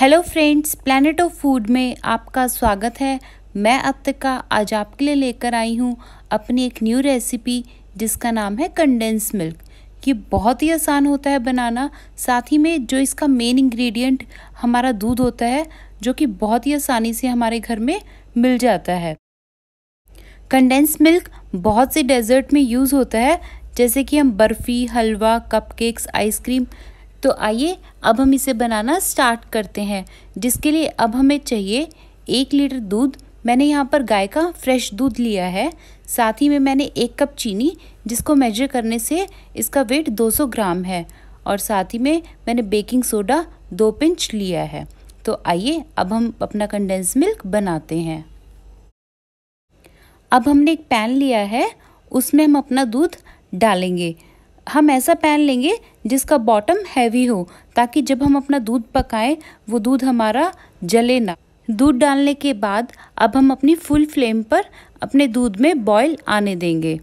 hello friends planet of food में आपका स्वागत है मैं का आज आपके लिए लेकर आई हूँ अपनी एक न्यू रेसिपी जिसका नाम है कंडेंस मिल्क ये बहुत ही आसान होता है बनाना साथ ही में जो इसका मेन इंग्रेडिएंट हमारा दूध होता है जो कि बहुत ही आसानी से हमारे घर में मिल जाता है कंडेंस मिल्क बहुत से डेजर्ट में यूज़ होता है जैसे कि हम बर्फ़ी हलवा कपकेक्स आइसक्रीम तो आइए अब हम इसे बनाना स्टार्ट करते हैं जिसके लिए अब हमें चाहिए एक लीटर दूध मैंने यहाँ पर गाय का फ्रेश दूध लिया है साथ ही में मैंने एक कप चीनी जिसको मेजर करने से इसका वेट 200 ग्राम है और साथ ही में मैंने बेकिंग सोडा दो पिंच लिया है तो आइए अब हम अपना कंडेंस मिल्क बनाते हैं अब हमने एक पैन लिया है उसमें हम अपना दूध डालेंगे हम ऐसा पैन लेंगे जिसका बॉटम हैवी हो ताकि जब हम अपना दूध पकाएं वो दूध हमारा जले ना दूध डालने के बाद अब हम अपनी फुल फ्लेम पर अपने दूध में बॉयल आने देंगे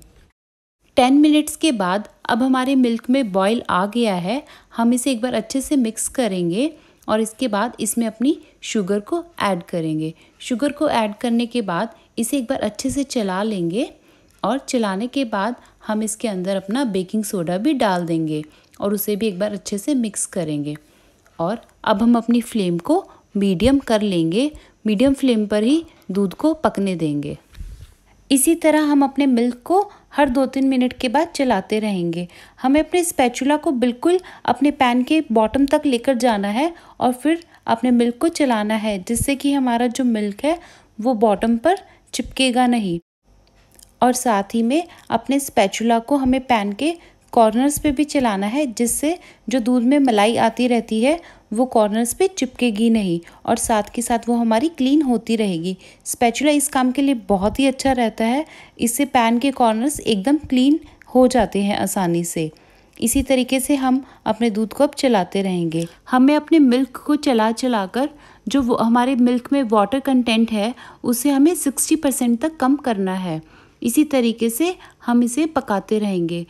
टेन मिनट्स के बाद अब हमारे मिल्क में बॉयल आ गया है हम इसे एक बार अच्छे से मिक्स करेंगे और इसके बाद इसमें अपनी शुगर को ऐड करेंगे शुगर को ऐड करने के बाद इसे एक बार अच्छे से चला लेंगे और चलाने के बाद हम इसके अंदर अपना बेकिंग सोडा भी डाल देंगे और उसे भी एक बार अच्छे से मिक्स करेंगे और अब हम अपनी फ्लेम को मीडियम कर लेंगे मीडियम फ्लेम पर ही दूध को पकने देंगे इसी तरह हम अपने मिल्क को हर दो तीन मिनट के बाद चलाते रहेंगे हमें अपने स्पैचुला को बिल्कुल अपने पैन के बॉटम तक लेकर जाना है और फिर अपने मिल्क को चलाना है जिससे कि हमारा जो मिल्क है वो बॉटम पर चिपकेगा नहीं और साथ ही में अपने स्पैचुला को हमें पैन के कॉर्नर्स पे भी चलाना है जिससे जो दूध में मलाई आती रहती है वो कॉर्नर्स पे चिपकेगी नहीं और साथ के साथ वो हमारी क्लीन होती रहेगी स्पैचुला इस काम के लिए बहुत ही अच्छा रहता है इससे पैन के कॉर्नर्स एकदम क्लीन हो जाते हैं आसानी से इसी तरीके से हम अपने दूध को अब चलाते रहेंगे हमें अपने मिल्क को चला चला कर जो हमारे मिल्क में वाटर कंटेंट है उसे हमें 60 परसेंट तक कम करना है इसी तरीके से हम इसे पकाते रहेंगे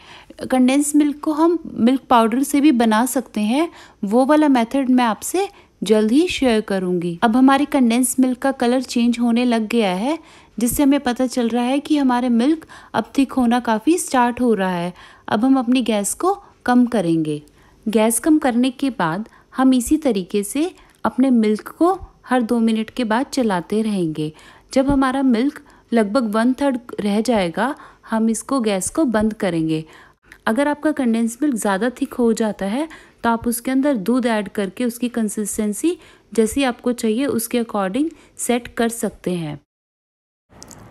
कंडेंस मिल्क को हम मिल्क पाउडर से भी बना सकते हैं वो वाला मेथड मैं आपसे जल्द ही शेयर करूंगी अब हमारे कंडेंस मिल्क का कलर चेंज होने लग गया है जिससे हमें पता चल रहा है कि हमारे मिल्क अब थिक होना काफ़ी स्टार्ट हो रहा है अब हम अपनी गैस को कम करेंगे गैस कम करने के बाद हम इसी तरीके से अपने मिल्क को हर दो मिनट के बाद चलाते रहेंगे जब हमारा मिल्क लगभग वन थर्ड रह जाएगा हम इसको गैस को बंद करेंगे अगर आपका कंडेंस मिल्क ज़्यादा थिक हो जाता है तो आप उसके अंदर दूध ऐड करके उसकी कंसिस्टेंसी जैसी आपको चाहिए उसके अकॉर्डिंग सेट कर सकते हैं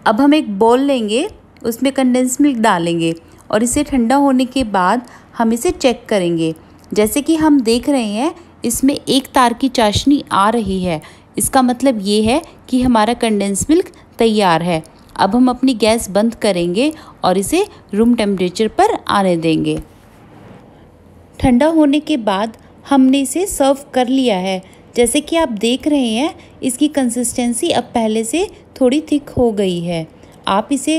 अब हम एक बॉल लेंगे उसमें कंडेंस मिल्क डालेंगे और इसे ठंडा होने के बाद हम इसे चेक करेंगे जैसे कि हम देख रहे हैं इसमें एक तार की चाशनी आ रही है इसका मतलब ये है कि हमारा कंडेंस मिल्क तैयार है अब हम अपनी गैस बंद करेंगे और इसे रूम टेम्परेचर पर आने देंगे ठंडा होने के बाद हमने इसे सर्व कर लिया है जैसे कि आप देख रहे हैं इसकी कंसिस्टेंसी अब पहले से थोड़ी थिक हो गई है आप इसे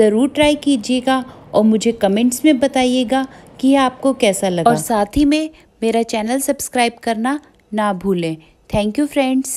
ज़रूर ट्राई कीजिएगा और मुझे कमेंट्स में बताइएगा कि यह आपको कैसा लगा और साथ ही में मेरा चैनल सब्सक्राइब करना ना भूलें थैंक यू फ्रेंड्स